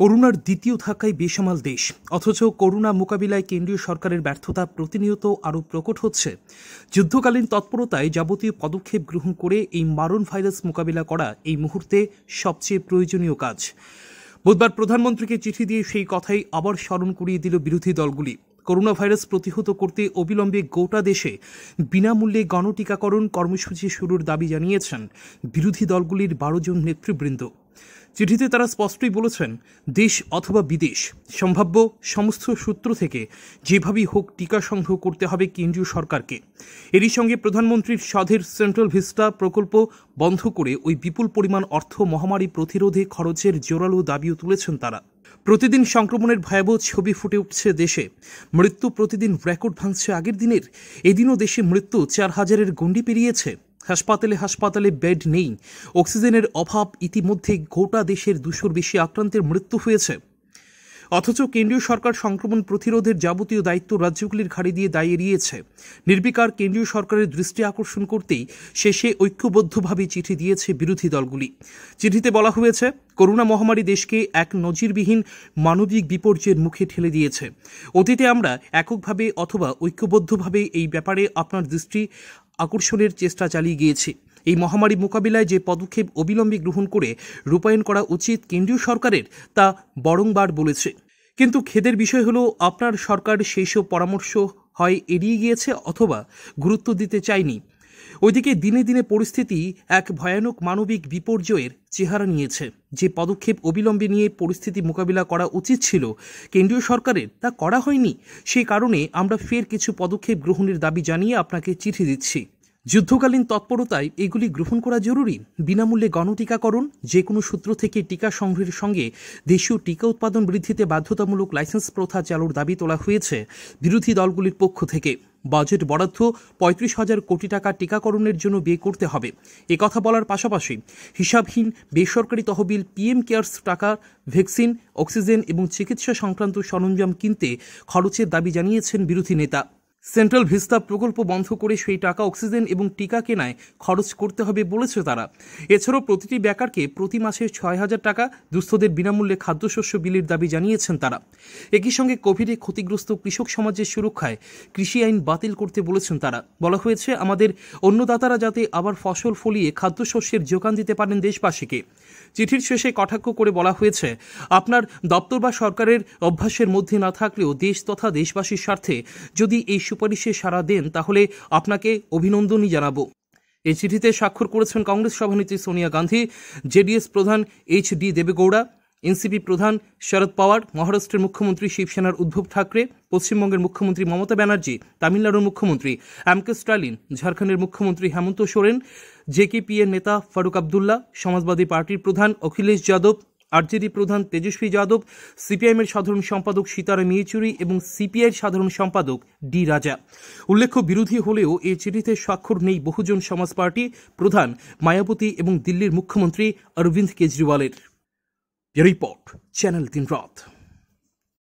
করোনার দ্বিতীয় ধাক্কায় বেসামাল দেশ অথচ করোনা মোকাবিলায় কেন্দ্রীয় সরকারের ব্যর্থতা প্রতিনিয়ত আরও প্রকট হচ্ছে যুদ্ধকালীন তৎপরতায় যাবতীয় পদক্ষেপ গ্রহণ করে এই মারণ ভাইরাস মোকাবিলা করা এই মুহূর্তে সবচেয়ে প্রয়োজনীয় কাজ বুধবার প্রধানমন্ত্রীকে চিঠি দিয়ে সেই কথাই আবার স্মরণ করিয়ে দিল বিরোধী দলগুলি করোনা ভাইরাস প্রতিহত করতে অবিলম্বে গোটা দেশে বিনামূল্যে গণটিকাকরণ কর্মসূচি শুরুর দাবি জানিয়েছেন বিরোধী দলগুলির বারো জন নেতৃবৃন্দ চিঠিতে তারা স্পষ্টই বলেছেন দেশ অথবা বিদেশ সম্ভাব্য সমস্ত সূত্র থেকে যেভাবেই হোক টিকা সংগ্রহ করতে হবে কেন্দ্রীয় সরকারকে এরই সঙ্গে প্রধানমন্ত্রীর স্বাধীর সেন্ট্রাল ভিস্টা প্রকল্প বন্ধ করে ওই বিপুল পরিমাণ অর্থ মহামারী প্রতিরোধে খরচের জোরালো দাবিও তুলেছেন তারা প্রতিদিন সংক্রমণের ভয়াবহ ছবি ফুটে উঠছে দেশে মৃত্যু প্রতিদিন রেকর্ড ভাঙছে আগের দিনের এদিনও দেশে মৃত্যু চার হাজারের গণ্ডি পেরিয়েছে হাসপাতালে হাসপাতালে বেড নেই অক্সিজেনের অভাব ইতিমধ্যে গোটা দেশের দুশোর বেশি আক্রান্তের মৃত্যু হয়েছে অথচ কেন্দ্রীয় সরকার সংক্রমণ প্রতিরোধের যাবতীয় দায়িত্ব রাজ্যগুলির ঘাড়ে দিয়ে দায় এড়িয়েছে নির্বিকার কেন্দ্রীয় সরকারের দৃষ্টি আকর্ষণ করতেই শেষে ঐক্যবদ্ধভাবে চিঠি দিয়েছে বিরোধী দলগুলি চিঠিতে বলা হয়েছে করোনা মহামারী দেশকে এক নজিরবিহীন মানবিক বিপর্যয়ের মুখে ঠেলে দিয়েছে অতীতে আমরা এককভাবে অথবা ঐক্যবদ্ধভাবে এই ব্যাপারে আপনার দৃষ্টি আকর্ষণের চেষ্টা চালিয়ে গিয়েছে এই মহামারী মোকাবিলায় যে পদক্ষেপ অবিলম্বে গ্রহণ করে রূপায়ণ করা উচিত কেন্দ্রীয় সরকারের তা বরংবার বলেছে কিন্তু খেদের বিষয় হলো আপনার সরকার সেই সব পরামর্শ হয় এড়িয়ে গিয়েছে অথবা গুরুত্ব দিতে চায়নি ওইদিকে দিনে দিনে পরিস্থিতি এক ভয়ানক মানবিক বিপর্যয়ের চেহারা নিয়েছে যে পদক্ষেপ অবিলম্বে নিয়ে পরিস্থিতি মোকাবিলা করা উচিত ছিল কেন্দ্রীয় সরকারের তা করা হয়নি সেই কারণে আমরা ফের কিছু পদক্ষেপ গ্রহণের দাবি জানিয়ে আপনাকে চিঠি দিচ্ছি যুদ্ধকালীন তৎপরতায় এগুলি গ্রহণ করা জরুরি বিনামূল্যে গণটিকাকরণ যে কোনো সূত্র থেকে টিকা সংগ্রহের সঙ্গে দেশীয় টিকা উৎপাদন বৃদ্ধিতে বাধ্যতামূলক লাইসেন্স প্রথা চালুর দাবি তোলা হয়েছে বিরোধী দলগুলির পক্ষ থেকে বাজেট বরাদ্দ পঁয়ত্রিশ হাজার কোটি টাকা টিকাকরণের জন্য ব্যয় করতে হবে একথা বলার পাশাপাশি হিসাবহীন বেসরকারি তহবিল পিএম কেয়ার্স টাকা ভ্যাকসিন অক্সিজেন এবং চিকিৎসা সংক্রান্ত সরঞ্জাম কিনতে খরচের দাবি জানিয়েছেন বিরোধী নেতা সেন্ট্রাল ভিস্তা প্রকল্প বন্ধ করে সেই টাকা অক্সিজেন এবং টিকা কেনায় খরচ করতে হবে বলেছে তারা এছাড়াও প্রতিটি ব্যাকারকে প্রতি মাসে ছয় হাজার টাকা দুস্থদের বিনামূল্যে খাদ্যশস্য বিলির দাবি জানিয়েছেন তারা একই সঙ্গে কোভিডে ক্ষতিগ্রস্ত কৃষক সমাজের সুরক্ষায় কৃষি আইন বাতিল করতে বলেছেন তারা বলা হয়েছে আমাদের অন্নদাতারা যাতে আবার ফসল ফলিয়ে খাদ্যশস্যের যোগান দিতে পারেন দেশবাসীকে চিঠির শেষে কটাক্ষ করে বলা হয়েছে আপনার দপ্তর বা সরকারের অভ্যাসের মধ্যে না থাকলেও দেশ তথা দেশবাসীর স্বার্থে যদি এই সুপারিশে সারা দেন তাহলে আপনাকে অভিনন্দনই জানাবো এই চিঠিতে স্বাক্ষর করেছেন কংগ্রেস সভানেত্রী সোনিয়া গান্ধী জেডিএস প্রধান এইচ ডি দেবেগৌড়া এনসিপি প্রধান শরদ পাওয়ার মহারাষ্ট্রের মুখ্যমন্ত্রী শিবসেনার উদ্ধব ঠাকরে পশ্চিমবঙ্গের মুখ্যমন্ত্রী মমতা ব্যানার্জি তামিলনাড়ুর মুখ্যমন্ত্রী এম কে স্টালিন ঝাড়খণ্ডের মুখ্যমন্ত্রী হেমন্ত সোরেন জেকেপি এর নেতা ফারুক আবদুল্লাহ সমাজবাদী পার্টির প্রধান অখিলেশ যাদব আরজেডি প্রধান তেজস্বী যাদব এর সাধারণ সম্পাদক সীতারাম ইয়েচুরি এবং সিপিআইয়ের সাধারণ সম্পাদক ডি রাজা উল্লেখ্য বিরোধী হলেও এই চিঠিতে স্বাক্ষর নেই বহুজন সমাজ পার্টি প্রধান মায়াবতী এবং দিল্লির মুখ্যমন্ত্রী অরবিন্দ কেজরিওয়ালের রিপোর্ট চ্যানেল তিন রথ